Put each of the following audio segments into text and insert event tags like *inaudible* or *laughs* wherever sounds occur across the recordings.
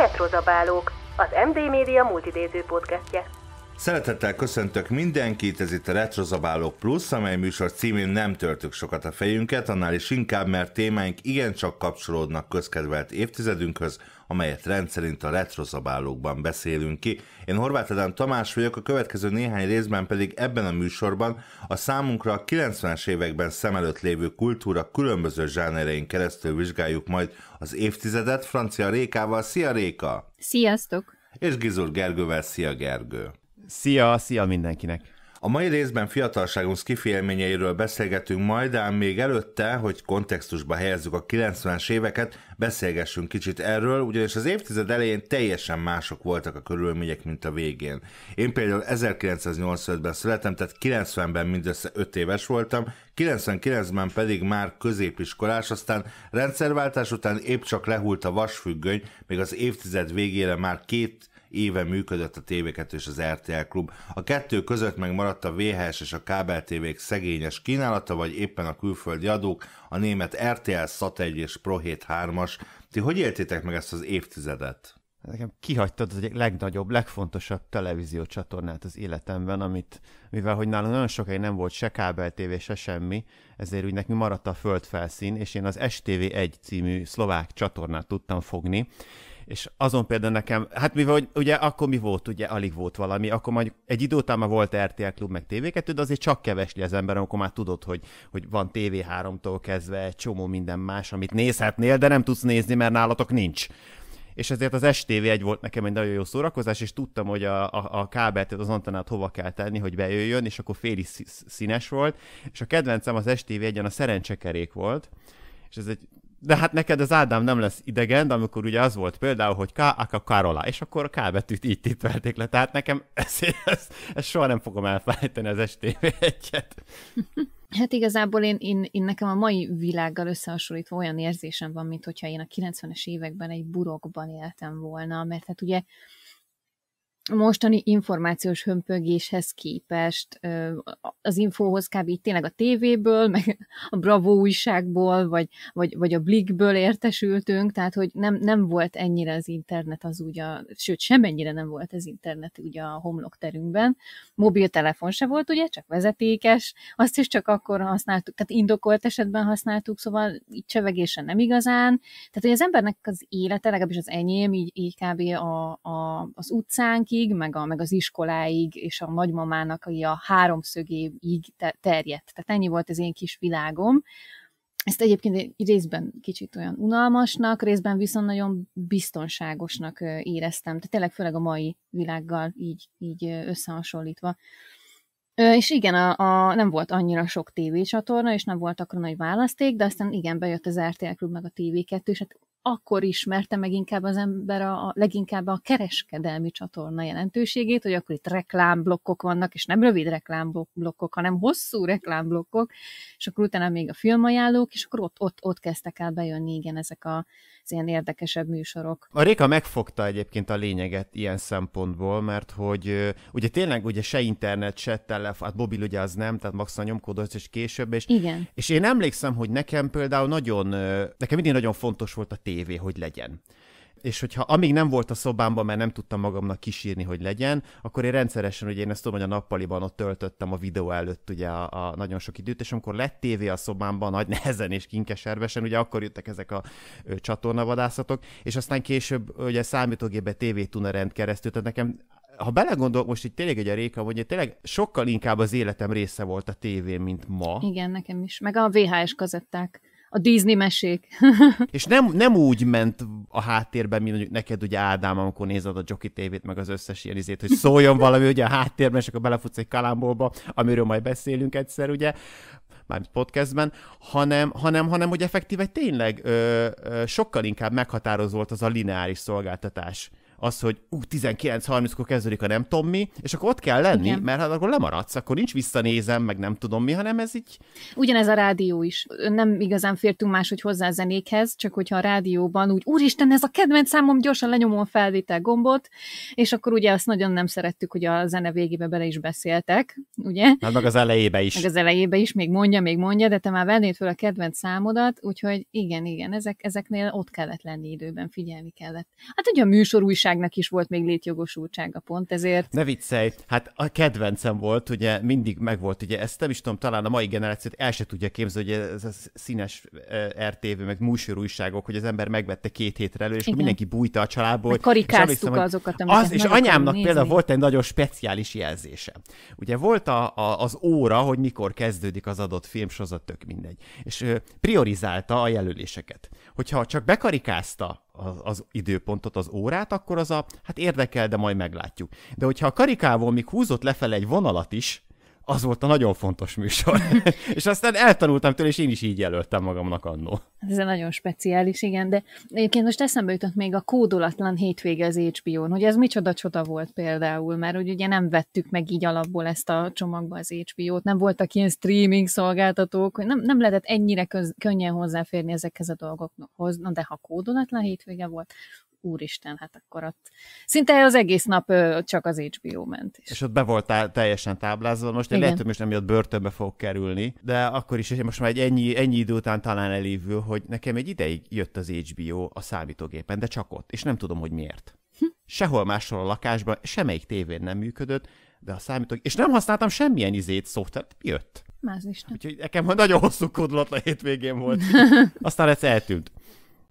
retrozabálók, az MD Media multidéző podcastje. Szeretettel köszöntök mindenkit, ez itt a Retrozabáló Plus, amely műsor címén nem törtük sokat a fejünket, annál is inkább, mert témáink igencsak kapcsolódnak közkedvelt évtizedünkhöz, amelyet rendszerint a retrozabálókban beszélünk ki. Én Horváth Adán Tamás vagyok, a következő néhány részben pedig ebben a műsorban a számunkra a 90-es években szem előtt lévő kultúra különböző zsánerein keresztül vizsgáljuk majd az évtizedet Francia Rékával. Szia Réka! Sziasztok! És Gizur Gergővel. Szia Gergő! Szia, szia mindenkinek! A mai részben fiatalságunk skifélményeiről beszélgetünk majd, ám még előtte, hogy kontextusba helyezzük a 90-es éveket, beszélgessünk kicsit erről, ugyanis az évtized elején teljesen mások voltak a körülmények, mint a végén. Én például 1985-ben születtem, tehát 90-ben mindössze 5 éves voltam, 99-ben pedig már középiskolás, aztán rendszerváltás után épp csak lehult a vasfüggöny, még az évtized végére már két éve működött a TV2 és az RTL Klub. A kettő között megmaradt a VHS és a kábel tévék szegényes kínálata, vagy éppen a külföldi adók, a német RTL Sat 1 és Pro 7 3-as. Ti hogy éltétek meg ezt az évtizedet? Nekem kihagytad az egyik legnagyobb, legfontosabb televízió csatornát az életemben, amit, mivel hogy nálunk nagyon sokáig nem volt se kábeltévé, se semmi, ezért úgy nekünk maradt a földfelszín, és én az STV1 című szlovák csatornát tudtam fogni, és azon például nekem, hát mivel hogy ugye akkor mi volt, ugye alig volt valami, akkor majd egy idő után már volt RTL Klub, meg TV2, de azért csak kevesli az ember, amikor már tudod, hogy, hogy van TV3-tól kezdve egy csomó minden más, amit nézhetnél, de nem tudsz nézni, mert nálatok nincs és ezért az stv egy volt nekem egy nagyon jó szórakozás, és tudtam, hogy a, a, a kábelt, az antennát hova kell tenni, hogy bejöjjön, és akkor féli színes volt, és a kedvencem az stv egyen a szerencsekerék volt, és ez egy de hát neked az Ádám nem lesz idegen, de amikor ugye az volt például, hogy K, Aka, Karola, és akkor K betűt így titvelték le, tehát nekem ezt, ezt, ezt soha nem fogom elfelejteni az STV egyet. *laughs* Hát igazából én, én, én nekem a mai világgal összehasonlítva olyan érzésem van, mint hogyha én a 90-es években egy burokban éltem volna, mert hát ugye mostani információs hömpögéshez képest az infóhoz kb. így tényleg a tévéből, meg a Bravo újságból, vagy, vagy, vagy a Blikből értesültünk, tehát hogy nem, nem volt ennyire az internet az úgy a, sőt semennyire nem volt az internet úgy a terünkben. Mobiltelefon se volt ugye, csak vezetékes, azt is csak akkor használtuk, tehát indokolt esetben használtuk, szóval így csevegésen nem igazán. Tehát, hogy az embernek az élete, legalábbis az enyém, így, így kb. A, a, az utcán gyerekekig, meg, a, meg az iskoláig, és a nagymamának a háromszögéig terjedt. Tehát ennyi volt az én kis világom. Ezt egyébként részben kicsit olyan unalmasnak, részben viszont nagyon biztonságosnak éreztem. Tehát tényleg főleg a mai világgal így, így összehasonlítva. És igen, a, a, nem volt annyira sok tévécsatorna, és nem volt akkor nagy választék, de aztán igen, bejött az RTL Klub meg a TV2, és hát akkor ismerte meg inkább az ember a, a leginkább a kereskedelmi csatorna jelentőségét, hogy akkor itt reklámblokkok vannak, és nem rövid reklámblokkok, hanem hosszú reklámblokkok, és akkor utána még a filmajánlók, és akkor ott, ott, ott kezdtek el bejönni, igen, ezek a, az ilyen érdekesebb műsorok. A Réka megfogta egyébként a lényeget ilyen szempontból, mert hogy ugye tényleg ugye se internet, se telefon, hát mobil ugye az nem, tehát maximum nyomkodott, és később, és, igen. és én emlékszem, hogy nekem például nagyon, nekem mindig nagyon fontos volt a tévé, hogy legyen és hogyha amíg nem volt a szobámban, mert nem tudtam magamnak kisírni, hogy legyen, akkor én rendszeresen, ugye én ezt tudom, hogy a nappaliban ott töltöttem a videó előtt ugye a, a nagyon sok időt, és amikor lett tévé a szobámban, nagy nehezen és kinkeservesen, ugye akkor jöttek ezek a ö, csatornavadászatok, és aztán később ugye számítógépbe TV Tunerend keresztül, tehát nekem ha belegondolok most itt tényleg egy a Réka, hogy tényleg sokkal inkább az életem része volt a tévé, mint ma. Igen, nekem is. Meg a VHS kazetták a Disney mesék. *laughs* és nem, nem úgy ment a háttérben, mint mondjuk neked ugye Ádám, amikor nézed a Joki tévét, meg az összes ilyen izét, hogy szóljon valami ugye a háttérben, és akkor belefutsz egy kalámbolba, amiről majd beszélünk egyszer, ugye, már podcastben, hanem, hanem, hanem hogy effektíve tényleg ö, ö, sokkal inkább meghatározó volt az a lineáris szolgáltatás az, hogy ú, 19.30-kor kezdődik a nem tudom mi, és akkor ott kell lenni, Igen. mert hát akkor lemaradsz, akkor nincs visszanézem, meg nem tudom mi, hanem ez így... Ugyanez a rádió is. Nem igazán fértünk máshogy hozzá a zenékhez, csak hogyha a rádióban úgy, úristen, ez a kedvenc számom, gyorsan lenyomom a felvétel gombot, és akkor ugye azt nagyon nem szerettük, hogy a zene végébe bele is beszéltek, ugye? Hát meg az elejébe is. Meg az elejébe is, még mondja, még mondja, de te már vennéd föl a kedvenc számodat, úgyhogy igen, igen, ezek, ezeknél ott kellett lenni időben, figyelni kellett. Hát ugye a műsor újság bíróságnak is volt még létjogosultsága pont, ezért... Ne viccelj, hát a kedvencem volt, ugye mindig megvolt, ugye ezt nem is tudom, talán a mai generációt el se tudja képzelni, hogy ez a színes e, RTV, meg műsor újságok, hogy az ember megvette két hétre elő, és Igen. mindenki bújta a családból. Meg karikáztuk azokat, amiket az, És anyámnak nézni. például volt egy nagyon speciális jelzése. Ugye volt a, a, az óra, hogy mikor kezdődik az adott film filmsorozat, tök mindegy. És priorizálta a jelöléseket. Hogyha csak bekarikázta az, az időpontot, az órát, akkor az a, hát érdekel, de majd meglátjuk. De hogyha a karikával még húzott lefelé egy vonalat is, az volt a nagyon fontos műsor. *laughs* és aztán eltanultam tőle, és én is így jelöltem magamnak annó. Ez nagyon speciális, igen, de egyébként most eszembe jutott még a kódolatlan hétvége az HBO-n, hogy ez micsoda csoda volt például, mert hogy ugye nem vettük meg így alapból ezt a csomagba az HBO-t, nem voltak ilyen streaming szolgáltatók, hogy nem, nem lehetett ennyire köz, könnyen hozzáférni ezekhez a dolgokhoz, de ha kódolatlan hétvége volt, úristen, hát akkor ott szinte az egész nap csak az HBO ment. Is. És ott be voltál teljesen táblázva, most én lehet, hogy most nem miatt börtönbe fog kerülni, de akkor is, hogy most már egy ennyi, ennyi idő után talán elévül, hogy nekem egy ideig jött az HBO a számítógépen, de csak ott, és nem tudom, hogy miért. Hm. Sehol máshol a lakásban, semmelyik tévén nem működött, de a számítógép, és nem használtam semmilyen izét, szoftvert, jött. Más is nem. Úgyhogy nekem nagyon hosszú kódolatlan hétvégén volt. *laughs* Aztán ez eltűnt.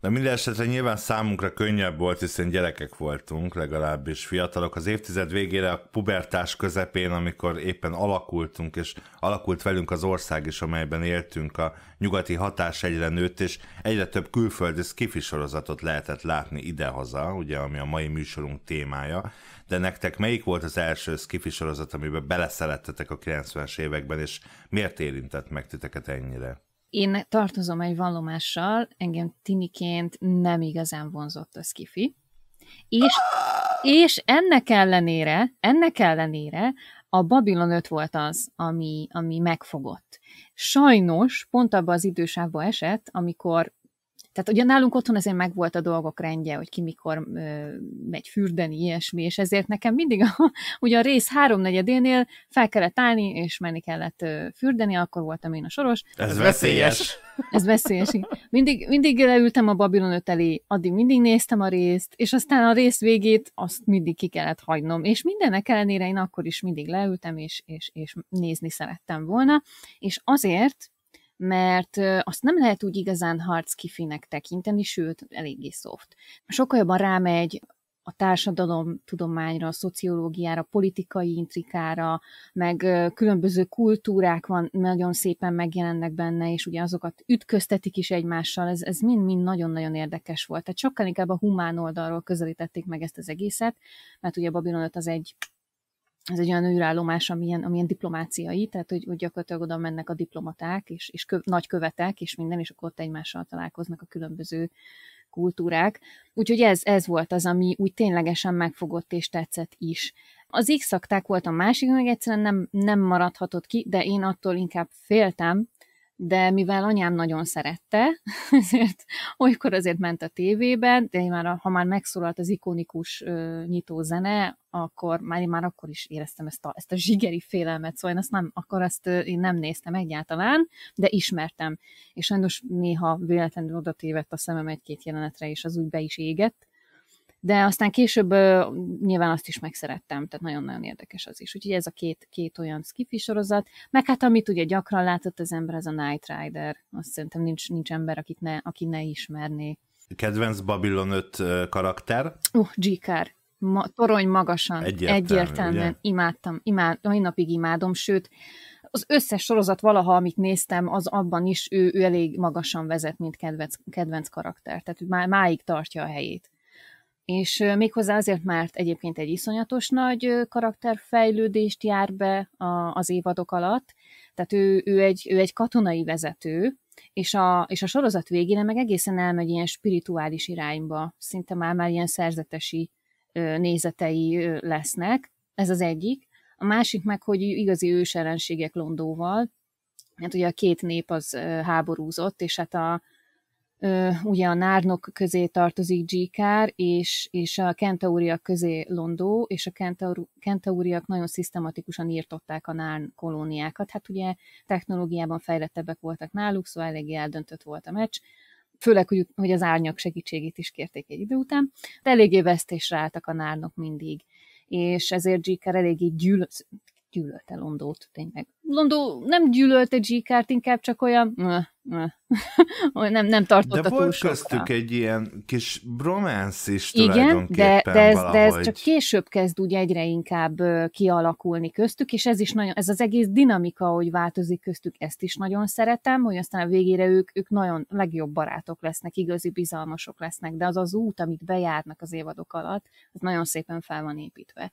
De minden esetre nyilván számunkra könnyebb volt, hiszen gyerekek voltunk, legalábbis fiatalok. Az évtized végére a pubertás közepén, amikor éppen alakultunk, és alakult velünk az ország is, amelyben éltünk, a nyugati hatás egyre nőtt, és egyre több külföldi skifi sorozatot lehetett látni idehaza, ugye, ami a mai műsorunk témája. De nektek melyik volt az első skifi sorozat, amiben beleszerettetek a 90-es években, és miért érintett meg titeket ennyire? Én tartozom egy vallomással, engem tiniként nem igazán vonzott a skifi. És, és ennek ellenére, ennek ellenére a Babylon 5 volt az, ami, ami megfogott. Sajnos pont abban az időságban esett, amikor tehát ugye nálunk otthon azért megvolt a dolgok rendje, hogy ki mikor ö, megy fürdeni, ilyesmi, és ezért nekem mindig a, *laughs* ugye a rész háromnegyedénél fel kellett állni, és menni kellett ö, fürdeni, akkor voltam én a soros. Ez veszélyes. Ez veszélyes. Mindig, mindig leültem a Babylon 5 elé, addig mindig néztem a részt, és aztán a rész végét azt mindig ki kellett hagynom. És mindennek ellenére én akkor is mindig leültem, és, és, és nézni szerettem volna. És azért mert azt nem lehet úgy igazán harc kifinek tekinteni, sőt, eléggé soft. Sokkal jobban rámegy a társadalom tudományra, a szociológiára, politikai intrikára, meg különböző kultúrák van, nagyon szépen megjelennek benne, és ugye azokat ütköztetik is egymással, ez, ez mind-mind nagyon-nagyon érdekes volt. Tehát sokkal inkább a humán oldalról közelítették meg ezt az egészet, mert ugye a Babylon 5 az egy ez egy olyan űrállomás, amilyen, amilyen diplomáciai, tehát hogy, hogy gyakorlatilag oda mennek a diplomaták, és, és kö, nagy követek, és minden, és akkor ott egymással találkoznak a különböző kultúrák. Úgyhogy ez, ez volt az, ami úgy ténylegesen megfogott és tetszett is. Az x a másik, meg egyszerűen nem, nem maradhatott ki, de én attól inkább féltem, de mivel anyám nagyon szerette, *laughs* ezért olykor azért ment a tévében, de már, ha már megszólalt az ikonikus ö, nyitózene, akkor már, én már akkor is éreztem ezt a, ezt a zsigeri félelmet, szóval én azt nem, akkor ezt én nem néztem egyáltalán, de ismertem. És sajnos néha véletlenül oda tévedt a szemem egy-két jelenetre, és az úgy be is égett, de aztán később uh, nyilván azt is megszerettem, tehát nagyon-nagyon érdekes az is. Úgyhogy ez a két, két olyan skifi sorozat, meg hát amit ugye gyakran látott az ember, az a Night Rider, azt szerintem nincs, nincs ember, akit ne, aki ne ismerné. Kedvenc Babylon 5 karakter? Uh, G-Kár. Ma, torony magasan. Egyértelmű, Egyértelműen. Ugye? Imádtam. Imád, mai napig imádom, sőt, az összes sorozat valaha, amit néztem, az abban is ő, ő elég magasan vezet, mint kedvenc, kedvenc karakter. Tehát már máig tartja a helyét és méghozzá azért, mert egyébként egy iszonyatos nagy karakterfejlődést jár be a, az évadok alatt, tehát ő, ő, egy, ő egy katonai vezető, és a, és a sorozat végére meg egészen elmegy ilyen spirituális irányba, szinte már, már ilyen szerzetesi nézetei lesznek, ez az egyik. A másik meg, hogy igazi ősellenségek Londóval, hát ugye a két nép az háborúzott, és hát a, ugye a Nárnok közé tartozik Gikár és, és a Kentauriak közé Londó, és a Kentauriak nagyon szisztematikusan írtották a Nárn kolóniákat. Hát ugye technológiában fejlettebbek voltak náluk, szóval eléggé eldöntött volt a meccs, főleg, hogy, hogy az árnyak segítségét is kérték egy idő után, de eléggé vesztésre álltak a nárnok mindig és ezért Jiker eléggé gyűl- gyűlölte Londót, tényleg. Londó nem gyűlölte g inkább csak *laughs* olyan... nem, nem tartotta De volt túl köztük egy ilyen kis bromance is Igen, de, de, ez, de ez csak később kezd úgy egyre inkább kialakulni köztük, és ez is nagyon, ez az egész dinamika, hogy változik köztük, ezt is nagyon szeretem, hogy aztán a végére ők, ők nagyon legjobb barátok lesznek, igazi bizalmasok lesznek, de az az út, amit bejárnak az évadok alatt, az nagyon szépen fel van építve.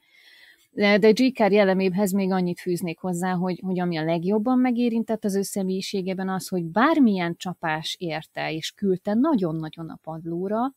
De Carr jelleméhez még annyit fűznék hozzá, hogy, hogy ami a legjobban megérintett az ő személyiségében az, hogy bármilyen csapás érte és küldte nagyon-nagyon a padlóra,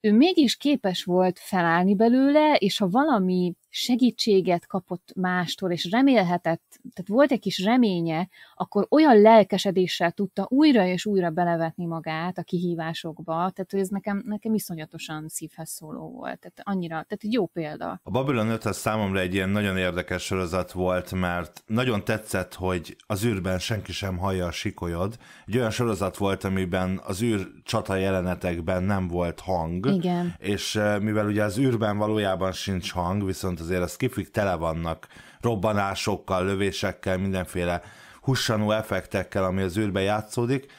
ő mégis képes volt felállni belőle, és ha valami segítséget kapott mástól, és remélhetett, tehát volt egy kis reménye, akkor olyan lelkesedéssel tudta újra és újra belevetni magát a kihívásokba, tehát ez nekem, nekem iszonyatosan szívhez szóló volt, tehát annyira, tehát egy jó példa. A Babylon 5 az számomra egy ilyen nagyon érdekes sorozat volt, mert nagyon tetszett, hogy az űrben senki sem hallja a sikolyod. Egy olyan sorozat volt, amiben az űr csata jelenetekben nem volt hang, Igen. és eh, mivel ugye az űrben valójában sincs hang, viszont azért a skifik tele vannak robbanásokkal, lövésekkel, mindenféle hussanó effektekkel, ami az űrbe játszódik.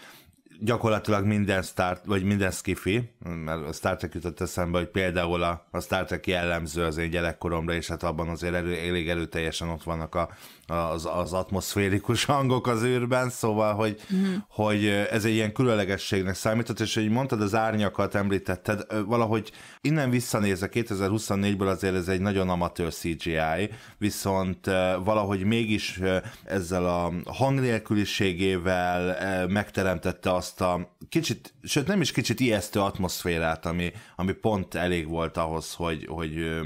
Gyakorlatilag minden start vagy minden skifi, mert a Star Trek jutott eszembe, hogy például a, a Star Trek jellemző az én gyerekkoromra, és hát abban azért elő, elég erőteljesen ott vannak a, az, az atmoszférikus *laughs* hangok az űrben, szóval, hogy, mm. hogy ez egy ilyen különlegességnek számított, és hogy mondtad, az árnyakat említetted, valahogy innen visszanézve 2024-ből azért ez egy nagyon amatőr CGI, viszont valahogy mégis ezzel a hang nélküliségével megteremtette azt a kicsit, sőt nem is kicsit ijesztő atmoszférát, atmoszférát, ami, ami pont elég volt ahhoz, hogy, hogy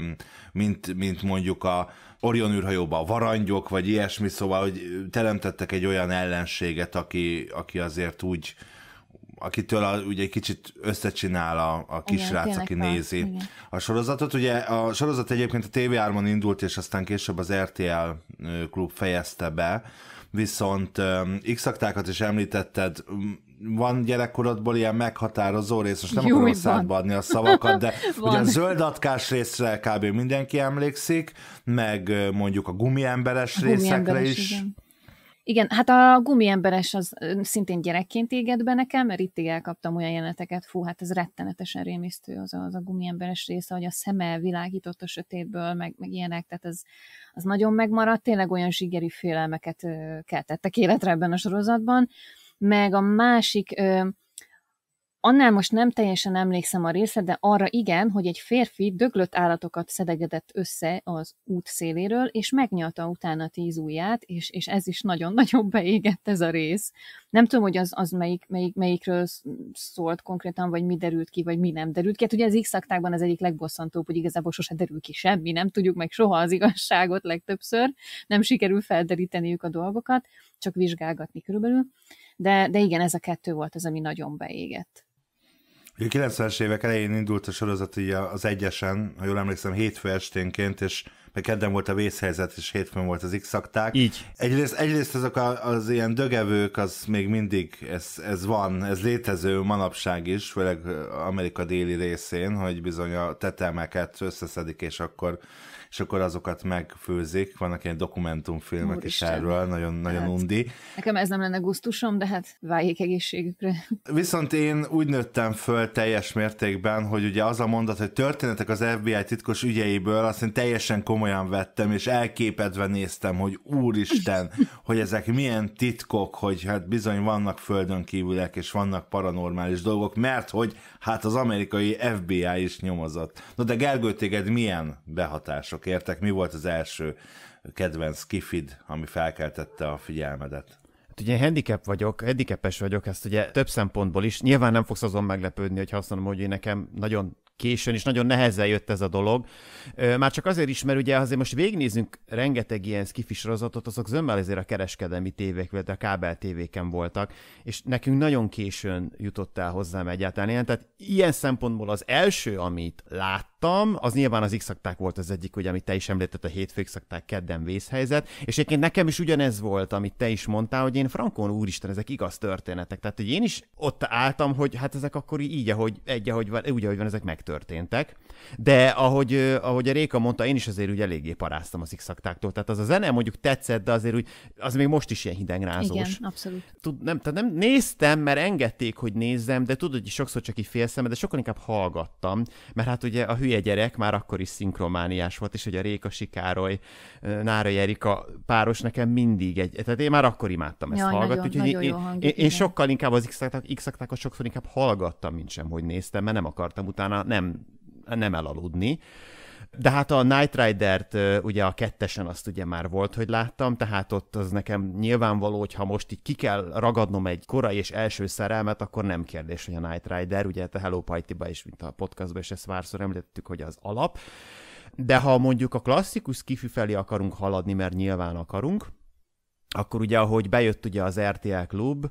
mint, mint mondjuk a Orion űrhajóban a varangyok, vagy ilyesmi, szóval, hogy teremtettek egy olyan ellenséget, aki, aki azért úgy, akitől a, ugye egy kicsit összecsinál a, a kisrác, aki nézi igen. a sorozatot. Ugye a sorozat egyébként a TV 3 indult, és aztán később az RTL klub fejezte be, viszont x is említetted, van gyerekkorodból ilyen meghatározó rész, most nem Júj, akarom szádba adni a szavakat, de *laughs* ugye a zöldatkás részre kb. mindenki emlékszik, meg mondjuk a gumiemberes, a gumiemberes részekre is. Igen. Igen, hát a gumiemberes az szintén gyerekként égett be nekem, mert itt elkaptam olyan jeleneteket, fú, hát ez rettenetesen rémisztő az a, az a gumiemberes része, hogy a szeme világított a sötétből, meg, meg ilyenek, tehát ez, az nagyon megmaradt, tényleg olyan zsigeri félelmeket keltettek életre ebben a sorozatban, meg a másik, ö, annál most nem teljesen emlékszem a részre, de arra igen, hogy egy férfi döglött állatokat szedegedett össze az út széléről, és megnyalta utána tíz ujját, és, és ez is nagyon-nagyon *laughs* beégett ez a rész. Nem tudom, hogy az, az melyik, melyik, melyikről szólt konkrétan, vagy mi derült ki, vagy mi nem derült ki. Hát ugye az x az egyik legbosszantóbb, hogy igazából sose derül ki semmi, nem tudjuk meg soha az igazságot legtöbbször, nem sikerül felderíteniük a dolgokat, csak vizsgálgatni körülbelül de, de igen, ez a kettő volt az, ami nagyon beégett. A 90-es évek elején indult a sorozat így az egyesen, ha jól emlékszem, hétfő esténként, és meg kedden volt a vészhelyzet, és hétfőn volt az x Így. Egyrészt, egyrészt azok a, az ilyen dögevők, az még mindig, ez, ez van, ez létező manapság is, főleg Amerika déli részén, hogy bizony a tetelmeket összeszedik, és akkor és akkor azokat megfőzik. Vannak ilyen dokumentumfilmek Úristen. is erről, nagyon, nagyon hát, undi. Nekem ez nem lenne gusztusom, de hát váljék egészségükre. Viszont én úgy nőttem föl teljes mértékben, hogy ugye az a mondat, hogy történetek az FBI titkos ügyeiből, azt én teljesen komolyan vettem, és elképedve néztem, hogy úristen, *laughs* hogy ezek milyen titkok, hogy hát bizony vannak földön kívülek, és vannak paranormális dolgok, mert hogy hát az amerikai FBI is nyomozott. Na de Gergő, téged milyen behatások sok értek. Mi volt az első kedvenc kifid, ami felkeltette a figyelmedet? Hát ugye handicap vagyok, handicapes vagyok, ezt ugye több szempontból is. Nyilván nem fogsz azon meglepődni, hogy azt mondom, hogy én nekem nagyon későn és nagyon nehezen jött ez a dolog. Már csak azért is, mert ugye azért most végignézünk rengeteg ilyen skifi sorozatot, azok zömmel azért a kereskedelmi tévék, vagy a kábel tévéken voltak, és nekünk nagyon későn jutott el hozzám egyáltalán ilyen. Tehát ilyen szempontból az első, amit lát láttam, az nyilván az x volt az egyik, ugye, amit te is említett, a hétfő x kedden vészhelyzet, és egyébként nekem is ugyanez volt, amit te is mondtál, hogy én Frankon úristen, ezek igaz történetek, tehát hogy én is ott álltam, hogy hát ezek akkor így, ahogy, egy, ahogy van, úgy, ahogy van, ezek megtörténtek, de ahogy, ahogy a Réka mondta, én is azért úgy eléggé paráztam az x tehát az a zene mondjuk tetszett, de azért úgy, az még most is ilyen hidegrázós. Igen, abszolút. Tud, nem, tehát nem néztem, mert engedték, hogy nézzem, de tudod, hogy sokszor csak így félszem, de sokkal inkább hallgattam, mert hát ugye a hülye hülye gyerek már akkor is szinkromániás volt, és hogy a Réka Sikároly, Nára Jerika páros nekem mindig egy, tehát én már akkor imádtam ezt ja, hallgatni, úgyhogy nagyon én, én, én, sokkal inkább az X-aktákat sokszor inkább hallgattam, mint sem, hogy néztem, mert nem akartam utána nem, nem elaludni. De hát a Night Rider-t ugye a kettesen azt ugye már volt, hogy láttam, tehát ott az nekem nyilvánvaló, hogy ha most így ki kell ragadnom egy korai és első szerelmet, akkor nem kérdés, hogy a Night Rider, ugye a Hello Party-ba is, mint a podcastban is ezt várszor említettük, hogy az alap. De ha mondjuk a klasszikus kifi felé akarunk haladni, mert nyilván akarunk, akkor ugye ahogy bejött ugye az RTL Klub,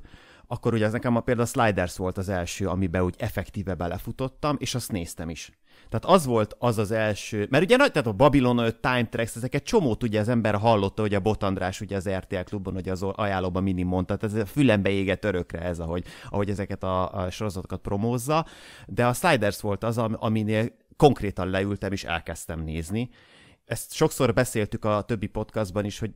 akkor ugye az nekem a például a Sliders volt az első, amiben úgy effektíve belefutottam, és azt néztem is. Tehát az volt az az első, mert ugye nagy, tehát a Babylon 5, Time Tracks, ezeket csomót ugye az ember hallotta, hogy a Botandrás ugye az RTL klubban, hogy az ajánlóban minim mondta, tehát ez a fülembe éget örökre ez, ahogy, ahogy ezeket a, a sorozatokat promózza, de a Sliders volt az, aminél konkrétan leültem és elkezdtem nézni. Ezt sokszor beszéltük a többi podcastban is, hogy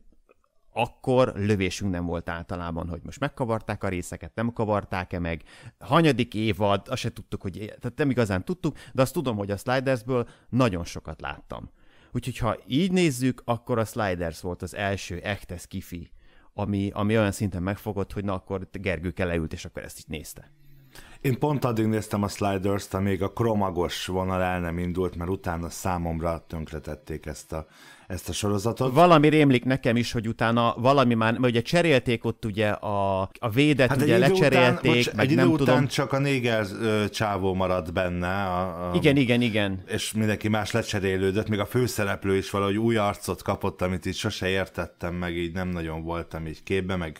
akkor lövésünk nem volt általában, hogy most megkavarták a részeket, nem kavarták-e meg. Hanyadik évad, azt se tudtuk, hogy tehát nem igazán tudtuk, de azt tudom, hogy a Slidersből nagyon sokat láttam. Úgyhogy ha így nézzük, akkor a Sliders volt az első echte skifi, ami, ami olyan szinten megfogott, hogy na akkor Gergő leült, és akkor ezt így nézte. Én pont addig néztem a Sliders-t, amíg a kromagos vonal el nem indult, mert utána számomra tönkretették ezt a ezt a sorozatot. Valami rémlik nekem is, hogy utána valami már, mert ugye cserélték ott ugye a, a védet, hát ugye lecserélték, után, meg egy nem után tudom. csak a néger ö, csávó maradt benne. A, a, igen, igen, igen. És mindenki más lecserélődött, még a főszereplő is valahogy új arcot kapott, amit így sose értettem meg, így nem nagyon voltam így képbe, meg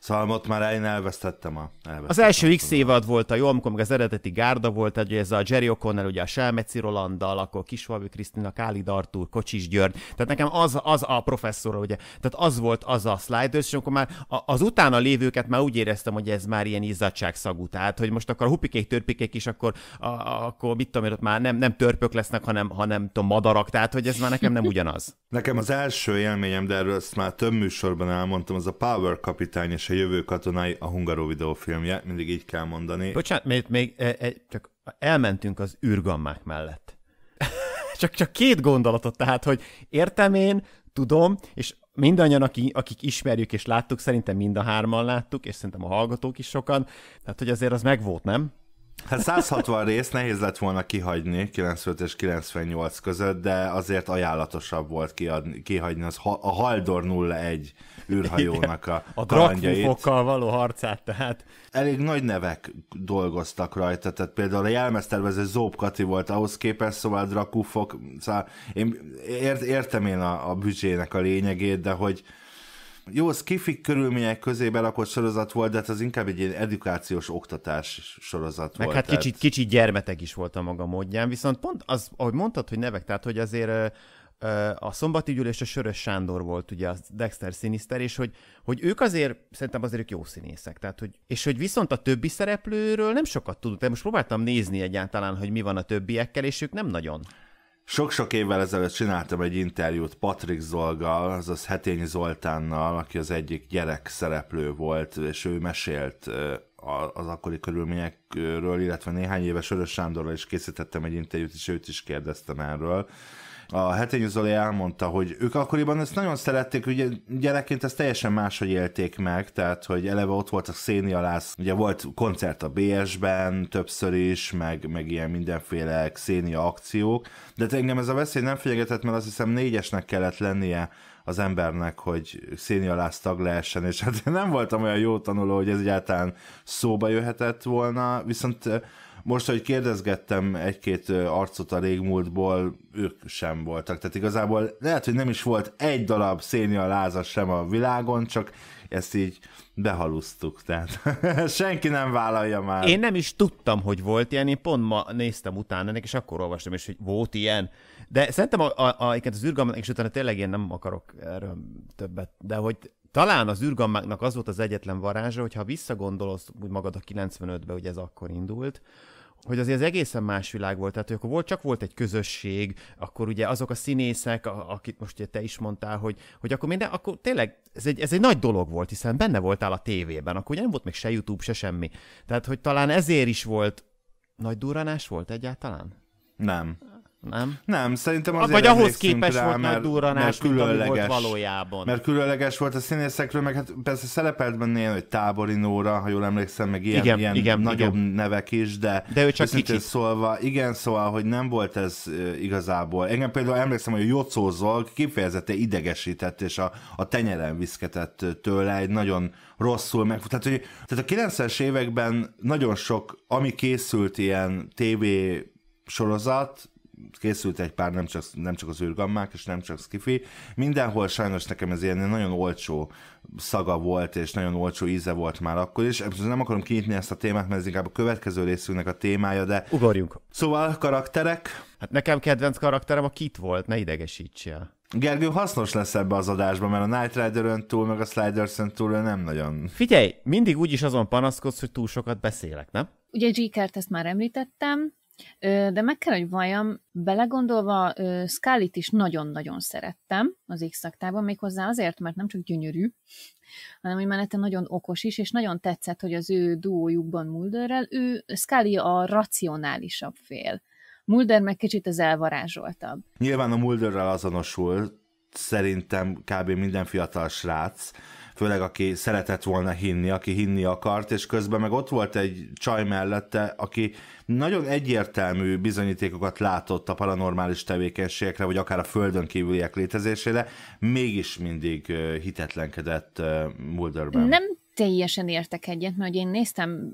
Szalmot ott már én elvesztettem a... Elvesztettem az első X évad volt a jó, amikor meg az eredeti gárda volt, ugye ez a Jerry O'Connell, ugye a Selmeci Rolanddal, akkor Kisvalvi Krisztina, Káli Dartúr, Kocsis György. Tehát tehát nekem az, az a professzor, ugye. Tehát az volt az a slide és akkor már az utána lévőket már úgy éreztem, hogy ez már ilyen szagú. Tehát, hogy most akkor a hupikék, törpikék is, akkor, a, akkor mit tudom, ott már nem, nem törpök lesznek, hanem, hanem tudom, madarak. Tehát, hogy ez már nekem nem ugyanaz. *laughs* Nekem az első élményem, de erről ezt már több műsorban elmondtam, az a Power kapitány és a jövő katonái a Hungaró videófilmje, mindig így kell mondani. Bocsánat, még, még e, e, csak elmentünk az űrgammák mellett csak, csak két gondolatot, tehát, hogy értem én, tudom, és mindannyian, akik, akik ismerjük és láttuk, szerintem mind a hárman láttuk, és szerintem a hallgatók is sokan, tehát hogy azért az megvolt, nem? Hát 160 rész nehéz lett volna kihagyni 95 és 98 között, de azért ajánlatosabb volt kiadni, kihagyni az ha, a Haldor 01 űrhajónak a A drakfufokkal való harcát tehát. Elég nagy nevek dolgoztak rajta, tehát például a jelmeztervező Zób Kati volt ahhoz képest, szóval a drakufok, szóval én ért, értem én a, a büdzsének a lényegét, de hogy jó, az kifik körülmények közé belakott sorozat volt, de hát az inkább egy ilyen edukációs oktatás sorozat Meg volt. hát tehát... kicsit, kicsit gyermetek is volt a maga módján, viszont pont az, ahogy mondtad, hogy nevek, tehát hogy azért a szombati gyűlés a Sörös Sándor volt, ugye a Dexter Sinister, és hogy, hogy ők azért, szerintem azért ők jó színészek. Tehát, hogy, és hogy viszont a többi szereplőről nem sokat tudunk. De most próbáltam nézni egyáltalán, hogy mi van a többiekkel, és ők nem nagyon. Sok-sok évvel ezelőtt csináltam egy interjút Patrik Zolgal, azaz Hetény Zoltánnal, aki az egyik gyerek szereplő volt, és ő mesélt az akkori körülményekről, illetve néhány éves Örös Sándorral is készítettem egy interjút, és őt is kérdeztem erről a Hetényi Zoli elmondta, hogy ők akkoriban ezt nagyon szerették, ugye gyerekként ezt teljesen máshogy élték meg, tehát hogy eleve ott voltak szénialász, ugye volt koncert a BS-ben többször is, meg, meg ilyen mindenféle szénia akciók, de hát engem ez a veszély nem fenyegetett, mert azt hiszem négyesnek kellett lennie az embernek, hogy szénialász tag lehessen, és hát nem voltam olyan jó tanuló, hogy ez egyáltalán szóba jöhetett volna, viszont most, hogy kérdezgettem egy-két arcot a régmúltból, ők sem voltak. Tehát igazából lehet, hogy nem is volt egy darab szénia lázas sem a világon, csak ezt így behalusztuk, tehát *laughs* senki nem vállalja már. Én nem is tudtam, hogy volt ilyen, én pont ma néztem utána ennek, és akkor olvastam is, hogy volt ilyen. De szerintem a, a, a, az űrgalmák, és utána tényleg én nem akarok erről többet, de hogy talán az űrgammáknak az volt az egyetlen varázsa, hogyha visszagondolsz magad a 95-be, hogy ez akkor indult, hogy azért az egészen más világ volt, tehát hogy akkor volt, csak volt egy közösség, akkor ugye azok a színészek, akik akit most ugye te is mondtál, hogy, hogy akkor minden, akkor tényleg ez egy, ez egy nagy dolog volt, hiszen benne voltál a tévében, akkor ugye nem volt még se YouTube, se semmi. Tehát, hogy talán ezért is volt nagy durranás volt egyáltalán? Nem nem? Nem, szerintem azért Vagy ahhoz képest rá, volt mert, nagy durranás, mert különleges, mint volt valójában. Mert különleges volt a színészekről, meg hát persze szerepelt benne ilyen, hogy Tábori Nóra, ha jól emlékszem, meg ilyen, igen, ilyen igen, nagyobb igen. nevek is, de, de ő csak kicsit. szólva, igen, szóval, hogy nem volt ez igazából. Engem például emlékszem, hogy Jocó Zolg kifejezetten idegesített, és a, a tenyeren viszketett tőle egy nagyon rosszul meg. Tehát, hogy, tehát a 90-es években nagyon sok, ami készült ilyen TV sorozat, készült egy pár, nem csak, nem csak az űrgammák, és nem csak skifi. Mindenhol sajnos nekem ez ilyen nagyon olcsó szaga volt, és nagyon olcsó íze volt már akkor is. Nem akarom kinyitni ezt a témát, mert ez inkább a következő részünknek a témája, de... Ugorjunk. Szóval karakterek. Hát nekem kedvenc karakterem a Kit volt, ne idegesítsél. Gergő hasznos lesz ebbe az adásba, mert a Night rider túl, meg a sliders túl nem nagyon. Figyelj, mindig úgyis azon panaszkodsz, hogy túl sokat beszélek, nem? Ugye g ezt már említettem, de meg kell, hogy valljam, belegondolva Scully-t is nagyon-nagyon szerettem az x aktában méghozzá azért, mert nem csak gyönyörű, hanem hogy menete nagyon okos is, és nagyon tetszett, hogy az ő duójukban Mulderrel, ő Scully a racionálisabb fél. Mulder meg kicsit az elvarázsoltabb. Nyilván a Mulderrel azonosul, szerintem kb. minden fiatal srác, főleg aki szeretett volna hinni, aki hinni akart, és közben meg ott volt egy csaj mellette, aki nagyon egyértelmű bizonyítékokat látott a paranormális tevékenységekre, vagy akár a földön kívüliek létezésére, mégis mindig hitetlenkedett Mulderben. Nem teljesen értek egyet, mert én néztem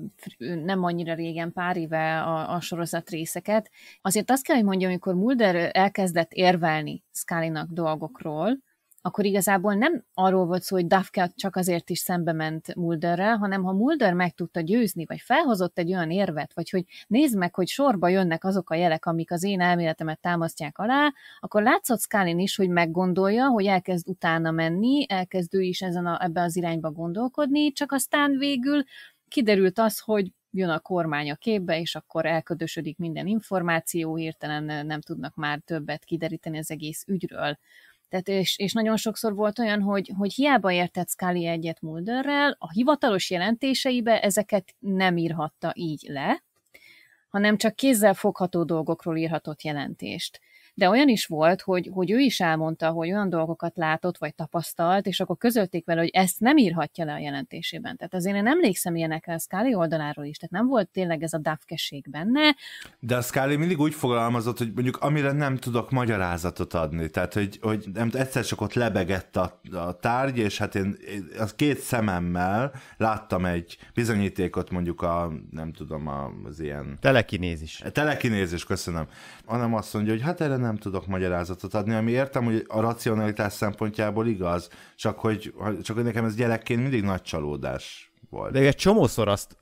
nem annyira régen, pár éve a, a sorozat részeket. Azért azt kell, hogy mondjam, amikor Mulder elkezdett érvelni Scully-nak dolgokról, akkor igazából nem arról volt szó, hogy Dafke csak azért is szembe ment Mulderrel, hanem ha Mulder meg tudta győzni, vagy felhozott egy olyan érvet, vagy hogy nézd meg, hogy sorba jönnek azok a jelek, amik az én elméletemet támasztják alá, akkor látszott Skalin is, hogy meggondolja, hogy elkezd utána menni, elkezd ő is ezen a, ebbe az irányba gondolkodni, csak aztán végül kiderült az, hogy jön a kormány a képbe, és akkor elködösödik minden információ, hirtelen nem tudnak már többet kideríteni az egész ügyről. Tehát és, és nagyon sokszor volt olyan, hogy, hogy hiába értett Scully egyet Mulderrel, a hivatalos jelentéseibe ezeket nem írhatta így le, hanem csak kézzel fogható dolgokról írhatott jelentést de olyan is volt, hogy, hogy ő is elmondta, hogy olyan dolgokat látott, vagy tapasztalt, és akkor közölték vele, hogy ezt nem írhatja le a jelentésében. Tehát azért én emlékszem ilyenekre a Scully oldaláról is, tehát nem volt tényleg ez a dávkeség benne. De a Scully mindig úgy fogalmazott, hogy mondjuk amire nem tudok magyarázatot adni, tehát hogy, hogy nem, egyszer csak ott lebegett a, a tárgy, és hát én, én az két szememmel láttam egy bizonyítékot mondjuk a, nem tudom, az ilyen... Telekinézis. Telekinézis, köszönöm. Hanem azt mondja, hogy hát erre nem tudok magyarázatot adni, ami értem, hogy a racionalitás szempontjából igaz, csak hogy, csak hogy nekem ez gyerekként mindig nagy csalódás volt. De egy csomószor azt,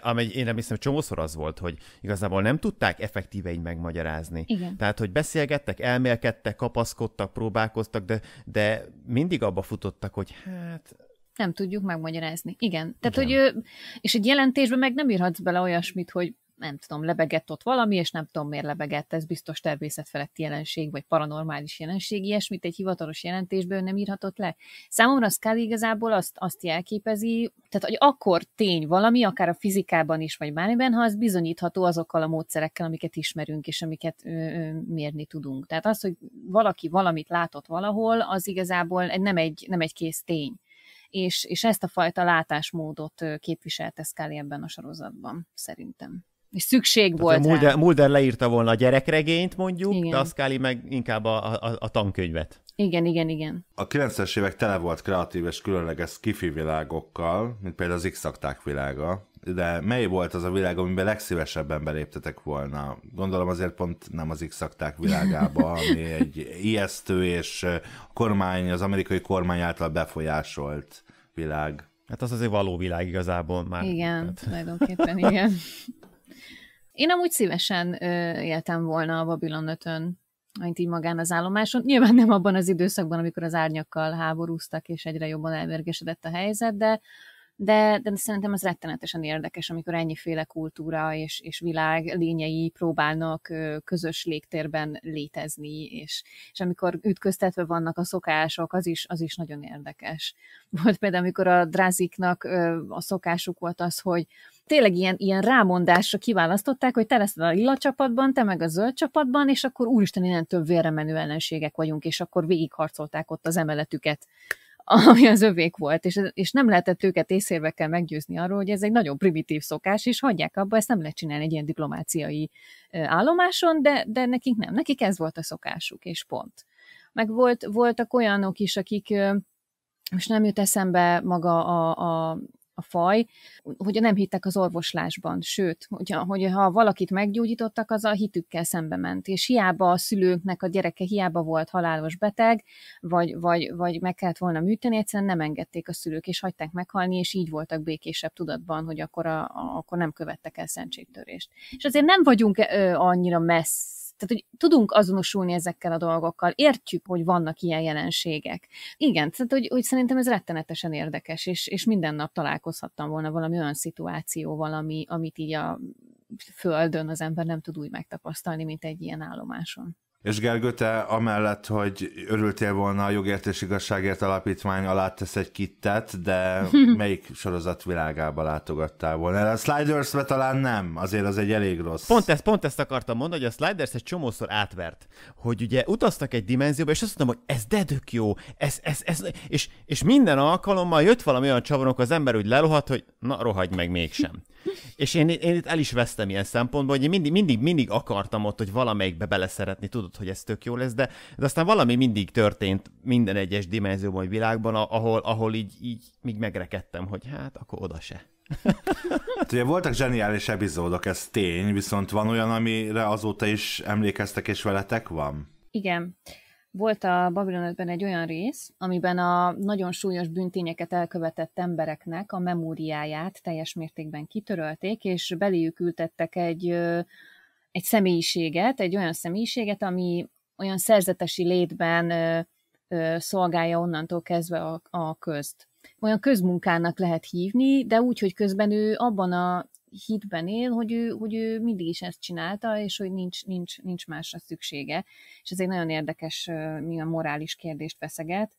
amely én nem hiszem, csomószor az volt, hogy igazából nem tudták effektíve így megmagyarázni. Igen. Tehát, hogy beszélgettek, elmélkedtek, kapaszkodtak, próbálkoztak, de, de mindig abba futottak, hogy hát nem tudjuk megmagyarázni. Igen. Tehát, Igen. hogy és egy jelentésben meg nem írhatsz bele olyasmit, hogy nem tudom, lebegett ott valami, és nem tudom, miért lebegett, ez biztos természetfeletti jelenség, vagy paranormális jelenség, ilyesmit egy hivatalos jelentésből nem írhatott le. Számomra az Scully igazából azt, azt jelképezi, tehát hogy akkor tény valami, akár a fizikában is, vagy bármiben, ha az bizonyítható azokkal a módszerekkel, amiket ismerünk, és amiket ö, ö, mérni tudunk. Tehát az, hogy valaki valamit látott valahol, az igazából nem egy, nem egy kész tény és, és ezt a fajta látásmódot képviselte Scully ebben a sorozatban, szerintem és szükség volt hát, Mulder, Mulder leírta volna a gyerekregényt mondjuk, igen. Pascali meg inkább a, a, a tankönyvet. Igen, igen, igen. A 90-es évek tele volt kreatív és különleges kifi világokkal, mint például az x világa, de mely volt az a világ, amiben legszívesebben beléptetek volna? Gondolom azért pont nem az x világába, *laughs* ami egy ijesztő és a kormány, az amerikai kormány által befolyásolt világ. Hát az azért való világ igazából már. Igen, tehát... tulajdonképpen igen. *laughs* Én amúgy szívesen ö, éltem volna a Babylon 5 mint így magán az állomáson. Nyilván nem abban az időszakban, amikor az árnyakkal háborúztak, és egyre jobban elmérgesedett a helyzet, de, de, de szerintem az rettenetesen érdekes, amikor ennyiféle kultúra és, és világ lényei próbálnak közös légtérben létezni, és, és amikor ütköztetve vannak a szokások, az is, az is nagyon érdekes. Volt például, amikor a dráziknak a szokásuk volt az, hogy tényleg ilyen, ilyen rámondásra kiválasztották, hogy te lesz a lila csapatban, te meg a zöld csapatban, és akkor úristen, innentől vérre menő ellenségek vagyunk, és akkor végigharcolták ott az emeletüket ami az övék volt, és, és nem lehetett őket észérvekkel meggyőzni arról, hogy ez egy nagyon primitív szokás, és hagyják abba, ezt nem lehet csinálni egy ilyen diplomáciai állomáson, de, de nekik nem, nekik ez volt a szokásuk, és pont. Meg volt, voltak olyanok is, akik most nem jut eszembe maga a, a a faj, hogy nem hittek az orvoslásban, sőt, hogyha, hogy ha valakit meggyógyítottak, az a hitükkel szembe ment, és hiába a szülőknek a gyereke hiába volt halálos beteg, vagy, vagy, vagy meg kellett volna műteni, egyszerűen nem engedték a szülők, és hagyták meghalni, és így voltak békésebb tudatban, hogy akkor, a, a, akkor nem követtek el szentségtörést. És azért nem vagyunk ö, annyira messze tehát, hogy tudunk azonosulni ezekkel a dolgokkal, értjük, hogy vannak ilyen jelenségek. Igen, tehát, hogy, hogy szerintem ez rettenetesen érdekes, és, és minden nap találkozhattam volna valami olyan szituációval, ami, amit így a földön az ember nem tud úgy megtapasztalni, mint egy ilyen állomáson. És Gergő, te amellett, hogy örültél volna a jogért és igazságért alapítvány alá tesz egy kittet, de *laughs* melyik sorozat világába látogattál volna? A sliders talán nem, azért az egy elég rossz. Pont ezt, pont ezt akartam mondani, hogy a Sliders egy csomószor átvert, hogy ugye utaztak egy dimenzióba, és azt mondtam, hogy ez dedök jó, ez, ez, ez, és, és minden alkalommal jött valami olyan csavarok, az ember úgy lerohadt, hogy na, rohagy meg mégsem. És én, én itt el is vesztem ilyen szempontból, hogy én mindig, mindig, mindig akartam ott, hogy valamelyikbe beleszeretni, tudod, hogy ez tök jó lesz, de, de aztán valami mindig történt minden egyes dimenzióban, vagy világban, ahol, ahol így, így még megrekedtem, hogy hát akkor oda se. hát ugye voltak zseniális epizódok, ez tény, viszont van olyan, amire azóta is emlékeztek, és veletek van? Igen. Volt a Babylon 5 ben egy olyan rész, amiben a nagyon súlyos bűntényeket elkövetett embereknek a memóriáját teljes mértékben kitörölték, és beléjük ültettek egy, egy személyiséget, egy olyan személyiséget, ami olyan szerzetesi létben szolgálja onnantól kezdve a, a közt. Olyan közmunkának lehet hívni, de úgy, hogy közben ő abban a hitben él, hogy ő, hogy ő mindig is ezt csinálta, és hogy nincs, nincs, nincs másra szüksége. És ez egy nagyon érdekes, mi a morális kérdést veszeget,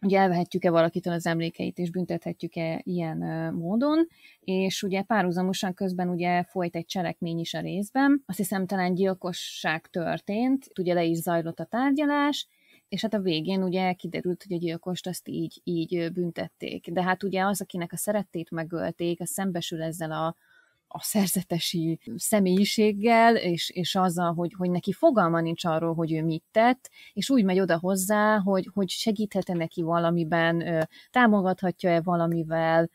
hogy elvehetjük-e valakitől az emlékeit, és büntethetjük-e ilyen módon, és ugye párhuzamosan közben ugye folyt egy cselekmény is a részben, azt hiszem talán gyilkosság történt, ugye le is zajlott a tárgyalás, és hát a végén ugye kiderült, hogy a gyilkost azt így, így büntették. De hát ugye az, akinek a szerettét megölték, az szembesül ezzel a, a szerzetesi személyiséggel, és, és azzal, hogy, hogy neki fogalma nincs arról, hogy ő mit tett, és úgy megy oda hozzá, hogy, hogy segíthet-e neki valamiben, támogathatja-e valamivel,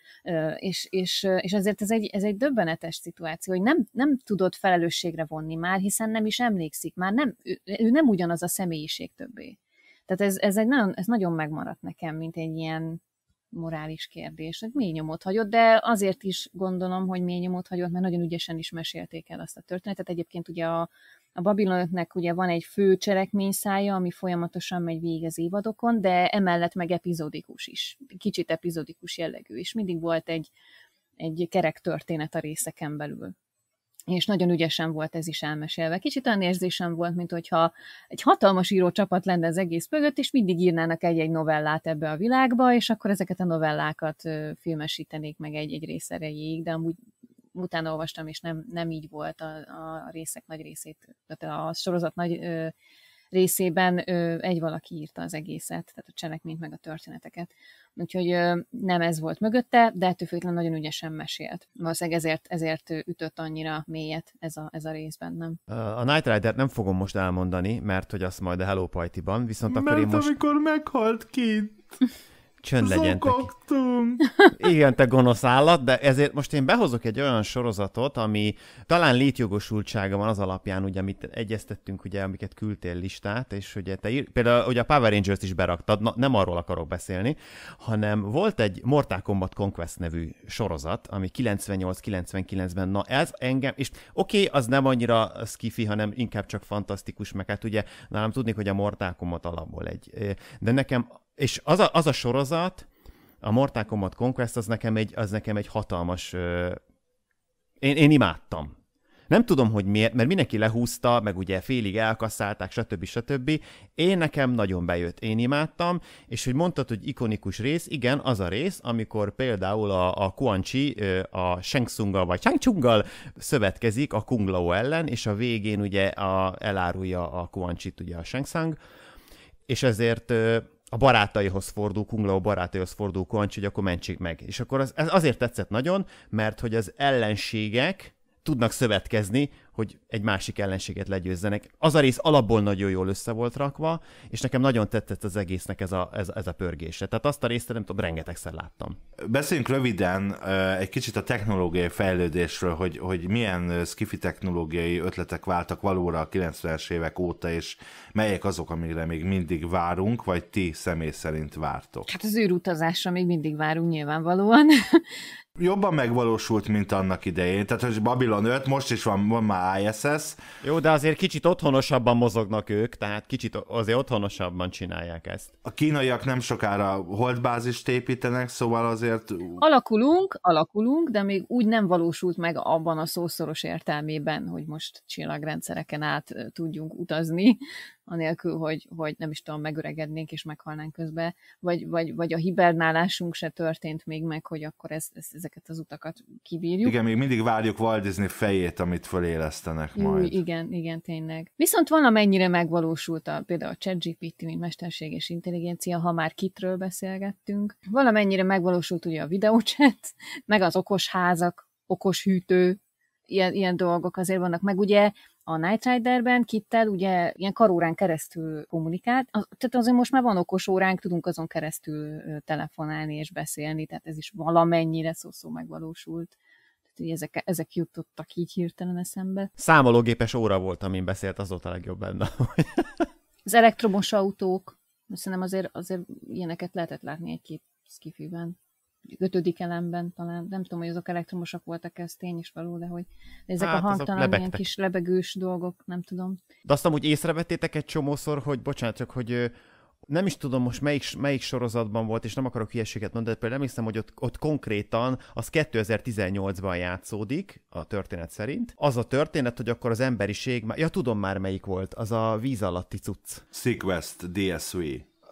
és, és, és ezért ez egy, ez egy döbbenetes szituáció, hogy nem, nem tudod felelősségre vonni már, hiszen nem is emlékszik, már nem, ő, ő nem ugyanaz a személyiség többé. Tehát ez, ez, egy nagyon, ez nagyon megmaradt nekem, mint egy ilyen morális kérdés. Hát mély nyomot hagyott, de azért is gondolom, hogy mély nyomot hagyott, mert nagyon ügyesen is mesélték el azt a történetet. Egyébként ugye a, a Babilonoknak ugye van egy fő cselekményszája, ami folyamatosan megy végig az évadokon, de emellett meg epizódikus is, kicsit epizódikus jellegű, és mindig volt egy, egy kerek történet a részeken belül és nagyon ügyesen volt ez is elmesélve. Kicsit olyan érzésem volt, mint hogyha egy hatalmas írócsapat lenne az egész mögött, és mindig írnának egy-egy novellát ebbe a világba, és akkor ezeket a novellákat filmesítenék meg egy-egy rész erejéig, de amúgy utána olvastam, és nem, nem így volt a, a részek nagy részét, tehát a sorozat nagy ö, részében ö, egy valaki írta az egészet, tehát a cselekményt meg a történeteket. Úgyhogy ö, nem ez volt mögötte, de ettől függetlenül nagyon ügyesen mesélt. Valószínűleg ezért, ezért ütött annyira mélyet ez a, ez a rész bennem. A Night Rider-t nem fogom most elmondani, mert hogy azt majd a Hello Party-ban, viszont mert akkor én most... amikor meghalt kint. *laughs* Csönd legyen. Zokogtunk. Igen, te gonosz állat, de ezért most én behozok egy olyan sorozatot, ami talán létjogosultsága van az alapján, ugye, amit egyeztettünk, ugye, amiket küldtél listát, és ugye te ír... például ugye a Power Rangers-t is beraktad, na, nem arról akarok beszélni, hanem volt egy Mortal Kombat Conquest nevű sorozat, ami 98-99-ben, na ez engem, és oké, okay, az nem annyira skifi, hanem inkább csak fantasztikus, meg hát ugye nálam tudni, hogy a Mortal Kombat alapból egy, de nekem és az a, az a sorozat, a Mortal Kombat Conquest, az nekem egy, az nekem egy hatalmas... Ö, én, én imádtam. Nem tudom, hogy miért, mert mindenki lehúzta, meg ugye félig elkasszálták, stb. stb. Én nekem nagyon bejött, én imádtam, és hogy mondtad, hogy ikonikus rész, igen, az a rész, amikor például a, a Quan Chi a Shengtsunggal vagy Shangchunggal szövetkezik a Kung Lao ellen, és a végén ugye a, elárulja a Quan Chi-t ugye a Shengsang, és ezért a barátaihoz fordul, a barátaihoz fordul Kuancs, hogy akkor mentsék meg. És akkor az, ez azért tetszett nagyon, mert hogy az ellenségek tudnak szövetkezni, hogy egy másik ellenséget legyőzzenek. Az a rész alapból nagyon jól össze volt rakva, és nekem nagyon tetszett az egésznek ez a, ez, ez a pörgése. Tehát azt a részt nem tudom, rengetegszer láttam. Beszéljünk röviden egy kicsit a technológiai fejlődésről, hogy, hogy milyen skifi technológiai ötletek váltak valóra a 90-es évek óta, és melyek azok, amire még mindig várunk, vagy ti személy szerint vártok? Hát az űrutazásra még mindig várunk nyilvánvalóan. *laughs* jobban megvalósult, mint annak idején. Tehát, hogy Babylon 5, most is van, van már ISS. Jó, de azért kicsit otthonosabban mozognak ők, tehát kicsit azért otthonosabban csinálják ezt. A kínaiak nem sokára holdbázist építenek, szóval azért... Alakulunk, alakulunk, de még úgy nem valósult meg abban a szószoros értelmében, hogy most csillagrendszereken át tudjunk utazni, anélkül, hogy, hogy nem is tudom, megöregednénk és meghalnánk közben, vagy, vagy, vagy a hibernálásunk se történt még meg, hogy akkor ez, ez, ezeket az utakat kibírjuk. Igen, még mindig várjuk Walt Disney fejét, amit fölélesztenek mm, majd. igen, igen, tényleg. Viszont valamennyire megvalósult a, például a ChatGPT, mint mesterség és intelligencia, ha már kitről beszélgettünk. Valamennyire megvalósult ugye a videócset, meg az okos házak, okos hűtő, ilyen, ilyen dolgok azért vannak. Meg ugye a Night Riderben Kittel ugye ilyen karórán keresztül kommunikált, tehát azért most már van okos óránk, tudunk azon keresztül telefonálni és beszélni, tehát ez is valamennyire szószó szó megvalósult. Tehát ezek, ezek jutottak így hirtelen eszembe. Számológépes óra volt, amin beszélt, az a legjobb benne. *laughs* az elektromos autók, szerintem azért, azért ilyeneket lehetett látni egy-két skifiben ötödik elemben talán, nem tudom, hogy azok elektromosak voltak, ez tény is való, de hogy de ezek hát, a hangtalan ilyen kis lebegős dolgok, nem tudom. De azt amúgy észrevettétek egy csomószor, hogy bocsánat, csak hogy nem is tudom most melyik, melyik sorozatban volt, és nem akarok hülyeséget mondani, de például nem hiszem, hogy ott, ott konkrétan az 2018-ban játszódik, a történet szerint. Az a történet, hogy akkor az emberiség, már, ja tudom már melyik volt, az a víz alatti cucc. Sequest DSV.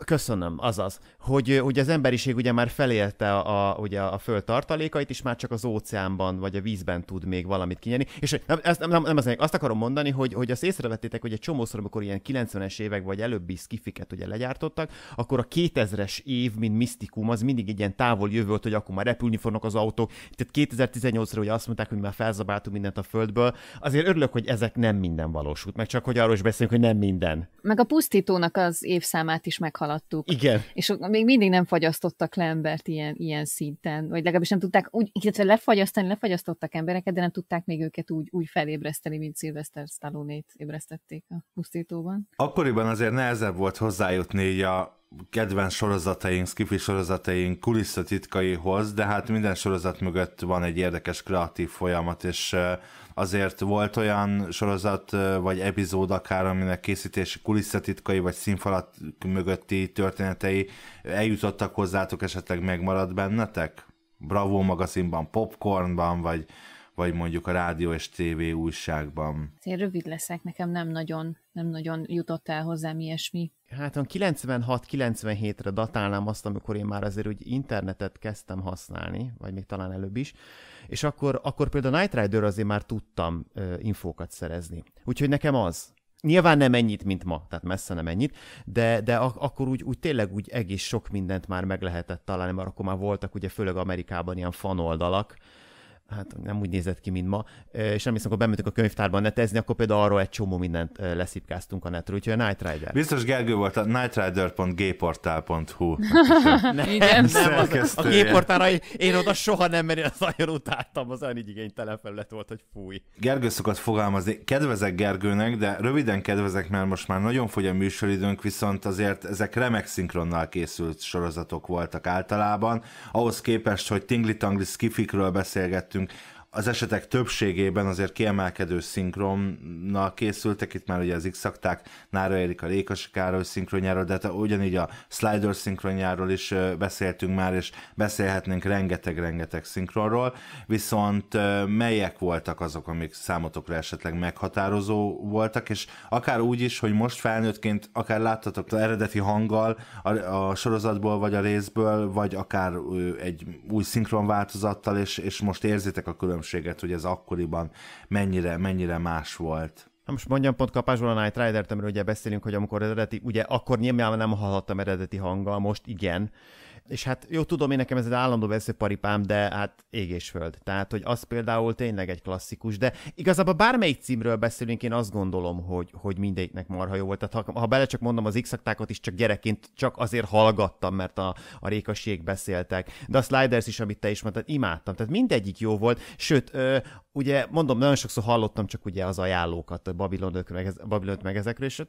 Köszönöm, azaz, hogy ugye az emberiség ugye már felélte a, a, ugye a föld tartalékait, és már csak az óceánban vagy a vízben tud még valamit kinyerni. És nem, ezt, nem, nem, az, azt akarom mondani, hogy, hogy azt észrevettétek, hogy egy csomószor, amikor ilyen 90-es évek vagy előbbi skifiket ugye legyártottak, akkor a 2000-es év, mint misztikum, az mindig egy ilyen távol jövő volt, hogy akkor már repülni fognak az autók. Tehát 2018-ra ugye azt mondták, hogy már felzabáltunk mindent a földből. Azért örülök, hogy ezek nem minden valósult, meg csak hogy arról is beszélünk, hogy nem minden. Meg a pusztítónak az évszámát is meghal haladtuk. Igen. És még mindig nem fagyasztottak le embert ilyen, ilyen szinten, vagy legalábbis nem tudták, úgy, illetve lefagyasztani, lefagyasztottak embereket, de nem tudták még őket úgy, úgy felébreszteni, mint Sylvester stallone ébresztették a pusztítóban. Akkoriban azért nehezebb volt hozzájutni a kedvenc sorozataink, skifi sorozataink kulisszatitkaihoz, de hát minden sorozat mögött van egy érdekes kreatív folyamat, és azért volt olyan sorozat vagy epizód akár, aminek készítési kulisszatitkai vagy színfalat mögötti történetei eljutottak hozzátok, esetleg megmaradt bennetek? Bravo magazinban, popcornban, vagy, vagy mondjuk a rádió és tévé újságban? Én rövid leszek, nekem nem nagyon nem nagyon jutott el hozzám ilyesmi. Hát 96-97-re datálnám azt, amikor én már azért úgy internetet kezdtem használni, vagy még talán előbb is, és akkor, akkor például Night Rider azért már tudtam ö, infókat szerezni. Úgyhogy nekem az. Nyilván nem ennyit, mint ma, tehát messze nem ennyit, de, de ak- akkor úgy, úgy tényleg úgy egész sok mindent már meg lehetett találni, mert akkor már voltak ugye főleg Amerikában ilyen fanoldalak, hát nem úgy nézett ki, mint ma, és nem hiszem, hogy bementünk a könyvtárban netezni, akkor például arról egy csomó mindent leszipkáztunk a netről, úgyhogy a Night Rider. Biztos Gergő volt a nightrider.gportál.hu *laughs* Igen, nem, az, a gportálra én oda soha nem merem, az nagyon utáltam, az olyan így igénytelen felület volt, hogy fúj. Gergő szokott fogalmazni, kedvezek Gergőnek, de röviden kedvezek, mert most már nagyon fogy a műsoridőnk, viszont azért ezek remek szinkronnal készült sorozatok voltak általában, ahhoz képest, hogy Tingli Tangli Skifikről beszélgettünk, And. az esetek többségében azért kiemelkedő szinkronnal készültek, itt már ugye az X-szakták, Nára Erika Rékos Károly szinkronjáról, de hát ugyanígy a Slider szinkronjáról is beszéltünk már, és beszélhetnénk rengeteg-rengeteg szinkronról, viszont melyek voltak azok, amik számotokra esetleg meghatározó voltak, és akár úgy is, hogy most felnőttként akár láttatok az eredeti hanggal a, a sorozatból, vagy a részből, vagy akár egy új szinkron változattal, és, és most érzitek a különbséget különbséget, hogy ez akkoriban mennyire, mennyire más volt. Na most mondjam pont kapásból a Night Rider-t, amiről ugye beszélünk, hogy amikor eredeti, ugye akkor nyilván nem hallhattam eredeti hanggal, most igen, és hát jó, tudom én nekem ez egy állandó veszőparipám, de hát égésföld. föld. Tehát, hogy az például tényleg egy klasszikus, de igazából bármelyik címről beszélünk, én azt gondolom, hogy, hogy mindegyiknek marha jó volt. Tehát ha, ha bele csak mondom az x is csak gyerekként csak azért hallgattam, mert a, a rékasiék beszéltek. De a Sliders is, amit te is mondtad, imádtam. Tehát mindegyik jó volt, sőt, ö, ugye mondom, nagyon sokszor hallottam csak ugye az ajánlókat, a Babylon 5 meg, Babylon meg ezekről, és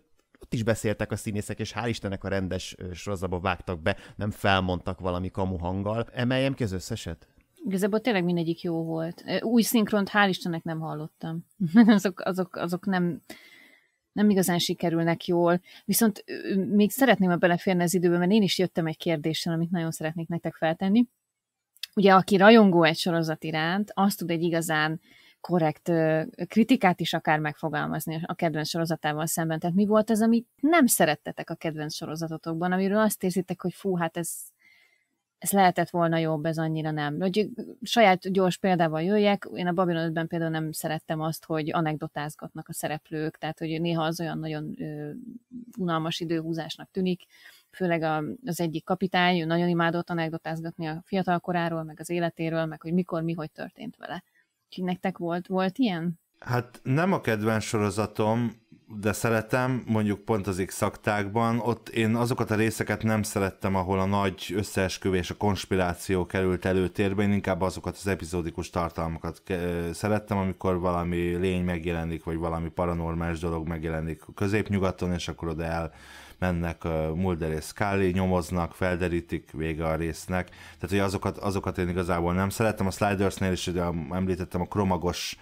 ott is beszéltek a színészek, és hál' Istennek a rendes sorozatba vágtak be, nem felmondtak valami kamu hanggal. Emeljem ki az összeset? Igazából tényleg mindegyik jó volt. Új szinkront hál' Istennek nem hallottam. *laughs* azok, azok, azok nem, nem igazán sikerülnek jól. Viszont még szeretném beleférni az időbe, mert én is jöttem egy kérdéssel, amit nagyon szeretnék nektek feltenni. Ugye, aki rajongó egy sorozat iránt, azt tud egy igazán korrekt kritikát is akár megfogalmazni a kedvenc sorozatával szemben. Tehát mi volt az, amit nem szerettetek a kedvenc sorozatotokban, amiről azt érzitek, hogy fú, hát ez, ez lehetett volna jobb, ez annyira nem. Hogy saját gyors példával jöjjek, én a Babylon 5-ben például nem szerettem azt, hogy anekdotázgatnak a szereplők, tehát hogy néha az olyan nagyon ö, unalmas időhúzásnak tűnik, főleg a, az egyik kapitány, ő nagyon imádott anekdotázgatni a fiatalkoráról, meg az életéről, meg hogy mikor, mi, hogy történt vele. Nektek volt, volt ilyen? Hát nem a kedvenc sorozatom, de szeretem, mondjuk pont az x ott én azokat a részeket nem szerettem, ahol a nagy összeesküvés, a konspiráció került előtérbe, én inkább azokat az epizódikus tartalmakat eh, szerettem, amikor valami lény megjelenik, vagy valami paranormális dolog megjelenik középnyugaton, és akkor oda el mennek Mulder és Scully, nyomoznak, felderítik vége a résznek. Tehát, hogy azokat, azokat én igazából nem szerettem A Slidersnél is ugye említettem a kromagos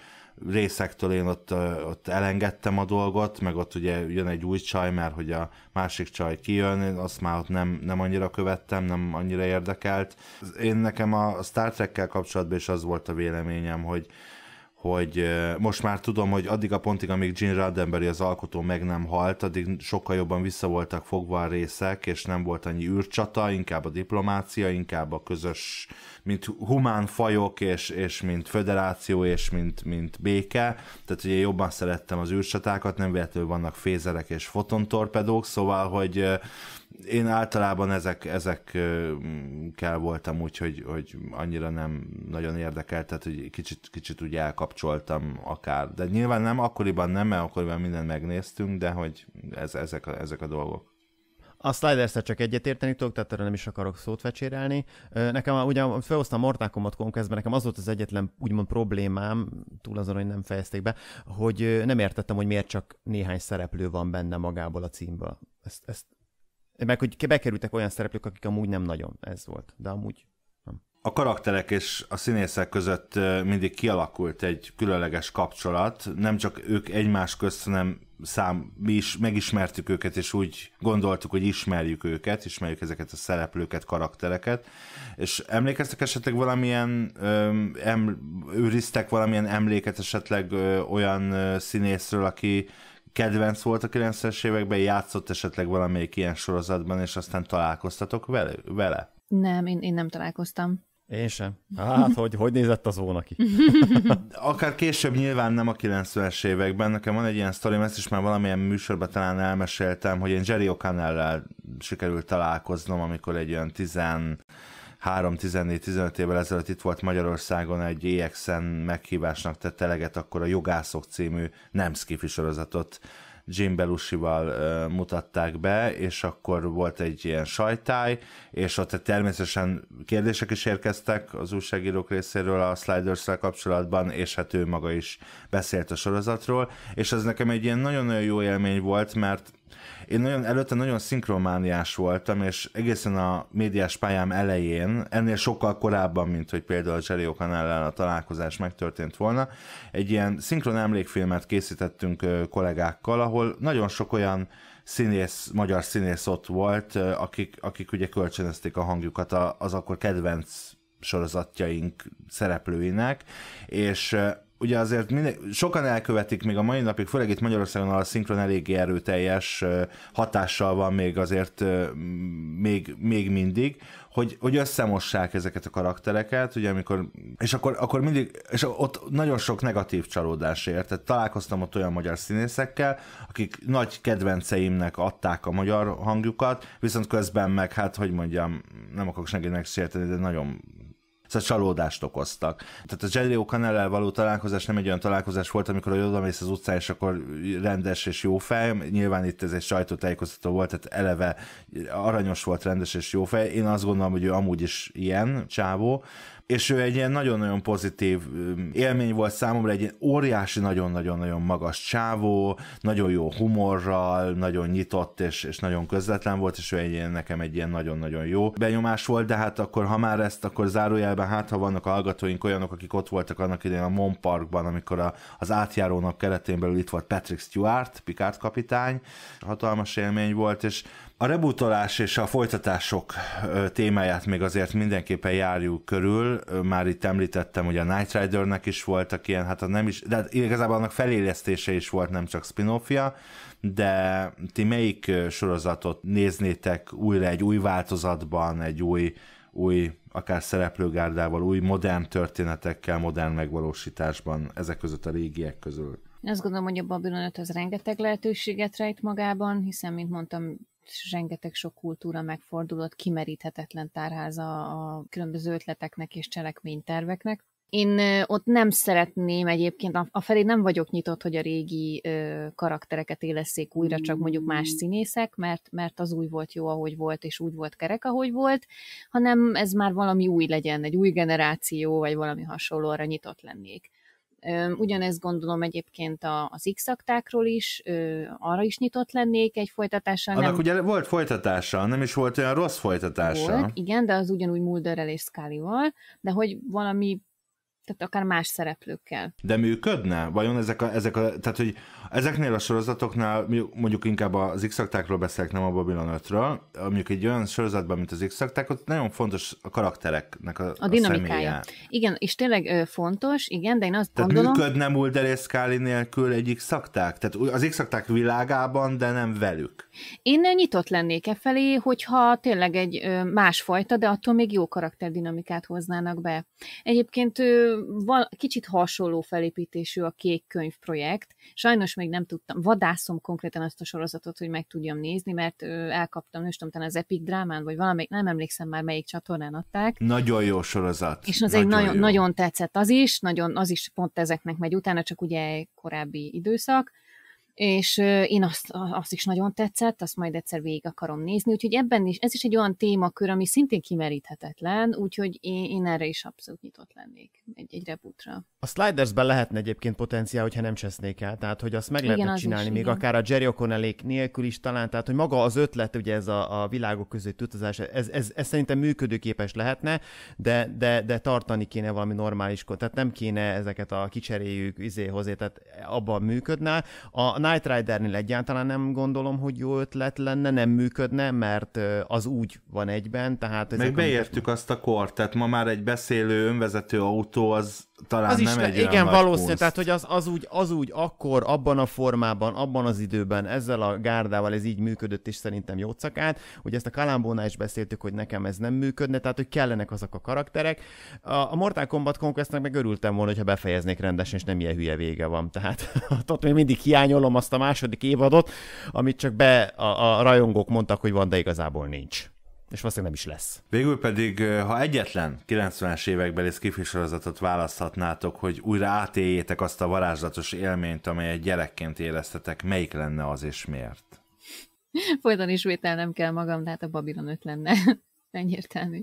részektől én ott, ott elengedtem a dolgot, meg ott ugye jön egy új csaj, mert hogy a másik csaj kijön, én azt már ott nem, nem annyira követtem, nem annyira érdekelt. Én nekem a Star Trekkel kapcsolatban is az volt a véleményem, hogy hogy most már tudom, hogy addig a pontig, amíg Gene Roddenberry az alkotó meg nem halt, addig sokkal jobban vissza voltak fogva a részek, és nem volt annyi űrcsata, inkább a diplomácia, inkább a közös, mint humán fajok, és, és mint föderáció, és mint, mint béke. Tehát ugye jobban szerettem az űrcsatákat, nem véletlenül vannak fézerek és fotontorpedók, szóval, hogy én általában ezek, ezekkel voltam úgy, hogy, hogy annyira nem nagyon érdekelt, tehát hogy kicsit, kicsit úgy elkapcsoltam akár. De nyilván nem, akkoriban nem, mert akkoriban mindent megnéztünk, de hogy ez, ezek, a, ezek a dolgok. A sliders csak egyetérteni tudok, tehát erre nem is akarok szót fecsérelni. Nekem ugye felhoztam mortákomat konkrétan, nekem az volt az egyetlen úgymond problémám, túl azon, hogy nem fejezték be, hogy nem értettem, hogy miért csak néhány szereplő van benne magából a címből. Ezt, ezt meg hogy bekerültek olyan szereplők, akik amúgy nem nagyon ez volt, de amúgy nem. A karakterek és a színészek között mindig kialakult egy különleges kapcsolat, nem csak ők egymás közt, hanem szám, mi is megismertük őket, és úgy gondoltuk, hogy ismerjük őket, ismerjük ezeket a szereplőket, karaktereket, és emlékeztek esetleg valamilyen, öm, em, őriztek valamilyen emléket esetleg ö, olyan ö, színészről, aki kedvenc volt a 90-es években, játszott esetleg valamelyik ilyen sorozatban, és aztán találkoztatok vele? vele? Nem, én, én nem találkoztam. Én sem. Hát, hogy, hogy nézett az óna ki? *laughs* Akár később nyilván nem a 90-es években. Nekem van egy ilyen sztorim, ezt is már valamilyen műsorban talán elmeséltem, hogy én Jerry O'Connell-rel sikerült találkoznom, amikor egy olyan 10 3-14-15 évvel ezelőtt itt volt Magyarországon egy EXN meghívásnak tett eleget, akkor a Jogászok című nem skifi sorozatot Jim Belushi-val uh, mutatták be, és akkor volt egy ilyen sajtáj, és ott természetesen kérdések is érkeztek az újságírók részéről a sliders kapcsolatban, és hát ő maga is beszélt a sorozatról, és ez nekem egy ilyen nagyon-nagyon jó élmény volt, mert én nagyon, előtte nagyon szinkromániás voltam, és egészen a médiás pályám elején, ennél sokkal korábban, mint hogy például a Jerry O'Connell a találkozás megtörtént volna, egy ilyen szinkron emlékfilmet készítettünk kollégákkal, ahol nagyon sok olyan színész, magyar színész ott volt, akik, akik ugye kölcsönözték a hangjukat az akkor kedvenc sorozatjaink szereplőinek, és ugye azért minden, sokan elkövetik még a mai napig, főleg itt Magyarországon a szinkron eléggé erőteljes hatással van még azért még, még mindig, hogy, hogy összemossák ezeket a karaktereket, ugye amikor, és akkor, akkor mindig, és ott nagyon sok negatív csalódás ért, tehát találkoztam ott olyan magyar színészekkel, akik nagy kedvenceimnek adták a magyar hangjukat, viszont közben meg, hát hogy mondjam, nem akarok senkinek sérteni, de nagyon szóval csalódást okoztak. Tehát a Jerry O'Connell-el való találkozás nem egy olyan találkozás volt, amikor oda mész az utcán, és akkor rendes és jó fej. Nyilván itt ez egy sajtótájékoztató volt, tehát eleve aranyos volt, rendes és jó fej. Én azt gondolom, hogy ő amúgy is ilyen csávó, és ő egy ilyen nagyon-nagyon pozitív élmény volt számomra, egy ilyen óriási, nagyon-nagyon-nagyon magas csávó, nagyon jó humorral, nagyon nyitott és, és nagyon közvetlen volt, és ő egy ilyen, nekem egy ilyen nagyon-nagyon jó benyomás volt, de hát akkor, ha már ezt, akkor zárójelben, hát ha vannak a hallgatóink olyanok, akik ott voltak annak idején a Mon Parkban, amikor a, az átjárónak keretén belül itt volt Patrick Stewart, Picard kapitány, hatalmas élmény volt, és a rebutolás és a folytatások témáját még azért mindenképpen járjuk körül. Már itt említettem, hogy a Night Ridernek is voltak ilyen, hát a nem is, de hát igazából annak felélesztése is volt, nem csak spin de ti melyik sorozatot néznétek újra egy új változatban, egy új, új akár szereplőgárdával, új modern történetekkel, modern megvalósításban, ezek között a régiek közül? Azt gondolom, hogy a Babylon 5 az rengeteg lehetőséget rejt magában, hiszen, mint mondtam, rengeteg sok kultúra megfordulott, kimeríthetetlen tárháza a különböző ötleteknek és cselekményterveknek. Én ott nem szeretném egyébként, a felé nem vagyok nyitott, hogy a régi karaktereket élesszék újra, csak mondjuk más színészek, mert, mert az új volt jó, ahogy volt, és úgy volt kerek, ahogy volt, hanem ez már valami új legyen, egy új generáció, vagy valami hasonlóra nyitott lennék. Ugyanezt gondolom egyébként az x is, arra is nyitott lennék egy folytatással. Annak nem... ugye volt folytatása, nem is volt olyan rossz folytatása. Volt, igen, de az ugyanúgy Mulderrel és scully de hogy valami tehát akár más szereplőkkel. De működne? Vajon ezek a, ezek a tehát hogy Ezeknél a sorozatoknál, mondjuk inkább az x beszélek, nem a Babylon 5-ről, mondjuk egy olyan sorozatban, mint az x ott nagyon fontos a karaktereknek a, a, a dinamikája. Személye. Igen, és tényleg ö, fontos, igen, de én azt Tehát gondolom... működne Mulder és Scully nélkül egy x Tehát az x világában, de nem velük. Én nyitott lennék e felé, hogyha tényleg egy ö, másfajta, de attól még jó karakterdinamikát hoznának be. Egyébként ö, van, kicsit hasonló felépítésű a Kék Könyv projekt. Sajnos még nem tudtam, vadászom konkrétan azt a sorozatot, hogy meg tudjam nézni, mert elkaptam, nem tudom, az Epic Drámán, vagy valamelyik, nem emlékszem már melyik csatornán adták. Nagyon jó sorozat. És az nagyon, egy nagyon, nagyon tetszett az is, nagyon, az is pont ezeknek megy utána, csak ugye korábbi időszak és én azt, azt is nagyon tetszett, azt majd egyszer végig akarom nézni, úgyhogy ebben is, ez is egy olyan témakör, ami szintén kimeríthetetlen, úgyhogy én, én erre is abszolút nyitott lennék egy, egy rebootra. A Slidersben lehetne egyébként potenciál, hogyha nem csesznék el, tehát hogy azt meg igen, lehetne csinálni, is, még igen. akár a Jerry O'Connellék nélkül is talán, tehát hogy maga az ötlet, ugye ez a, a világok között utazás, ez, ez, ez, szerintem működőképes lehetne, de, de, de tartani kéne valami normális, tehát nem kéne ezeket a kicseréljük izéhozé, tehát abban működne. A Knight Rider-nél egyáltalán nem gondolom, hogy jó ötlet lenne, nem működne, mert az úgy van egyben, tehát... Meg beértük a... azt a kort, tehát ma már egy beszélő, önvezető autó az talán az nem is egy Igen, valószínű, tehát hogy az, az, úgy, az úgy akkor, abban a formában, abban az időben, ezzel a gárdával ez így működött, és szerintem jó szakát. Ugye ezt a Kalambónál is beszéltük, hogy nekem ez nem működne, tehát hogy kellenek azok a karakterek. A, a Mortal Kombat Conquestnek meg örültem volna, hogyha befejeznék rendesen, és nem ilyen hülye vége van. Tehát *laughs* ott még mindig hiányolom azt a második évadot, amit csak be a, a rajongók mondtak, hogy van, de igazából nincs és valószínűleg nem is lesz. Végül pedig, ha egyetlen 90-es évekbeli skifi sorozatot választhatnátok, hogy újra átéljétek azt a varázslatos élményt, amelyet gyerekként éreztetek, melyik lenne az és miért? Folyton ismételnem kell magam, de hát a Babilon 5 lenne. *laughs* Ennyi értelmű.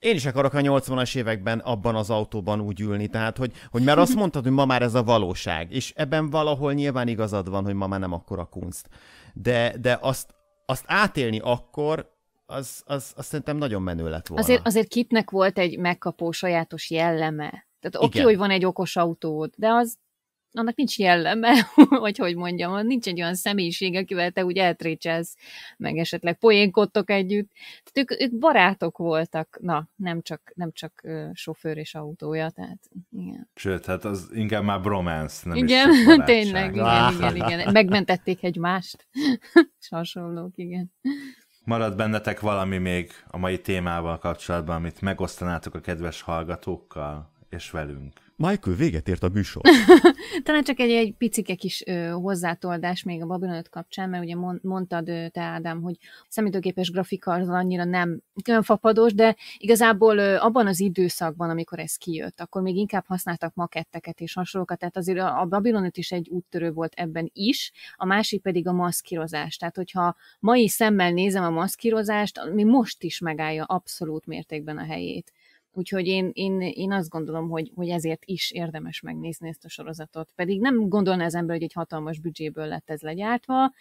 Én is akarok a 80-as években abban az autóban úgy ülni, tehát hogy, hogy mert azt mondtad, hogy ma már ez a valóság, és ebben valahol nyilván igazad van, hogy ma már nem akkora kunst. De, de azt, azt átélni akkor, az, az, az szerintem nagyon menő lett volna. Azért, azért Kitnek volt egy megkapó sajátos jelleme. Tehát oké, okay, hogy van egy okos autód, de az annak nincs jelleme, *laughs* vagy hogy mondjam, nincs egy olyan személyiség, akivel te úgy eltrécselsz, meg esetleg poénkodtok együtt. Tehát ők, ők barátok voltak, na, nem csak, nem csak sofőr és autója, tehát igen. Sőt, hát az inkább már bromance, nem igen, is *laughs* tényleg, igen, ah. igen, igen. *laughs* Megmentették egymást, és hasonlók, igen. Marad bennetek valami még a mai témával kapcsolatban, amit megosztanátok a kedves hallgatókkal és velünk? Michael, véget ért a műsor. *laughs* Talán csak egy, egy picike kis ö, hozzátoldás még a Babylon 5 kapcsán, mert ugye mondtad ö, te, Ádám, hogy számítógépes grafika az annyira nem olyan fapados, de igazából ö, abban az időszakban, amikor ez kijött, akkor még inkább használtak maketteket és hasonlókat, tehát azért a, a Babylon 5 is egy úttörő volt ebben is, a másik pedig a maszkírozás. Tehát, hogyha mai szemmel nézem a maszkírozást, mi most is megállja abszolút mértékben a helyét. Úgyhogy én, én, én azt gondolom, hogy, hogy ezért is érdemes megnézni ezt a sorozatot. Pedig nem gondolná az ember, hogy egy hatalmas büdzséből lett ez legyártva,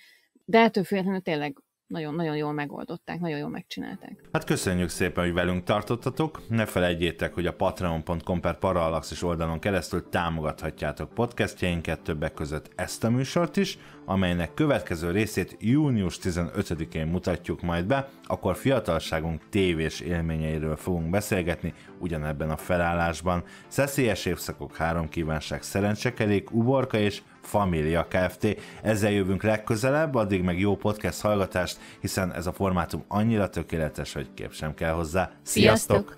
de ettől függetlenül tényleg nagyon, nagyon jól megoldották, nagyon jól megcsinálták. Hát köszönjük szépen, hogy velünk tartottatok. Ne felejtjétek, hogy a patreon.com per parallaxis oldalon keresztül támogathatjátok podcastjeinket, többek között ezt a műsort is, amelynek következő részét június 15-én mutatjuk majd be, akkor fiatalságunk tévés élményeiről fogunk beszélgetni ugyanebben a felállásban. Szeszélyes évszakok, három kívánság, szerencsekerék, uborka és Família Kft. Ezzel jövünk legközelebb, addig meg jó podcast hallgatást, hiszen ez a formátum annyira tökéletes, hogy kép sem kell hozzá. Sziasztok! Sziasztok!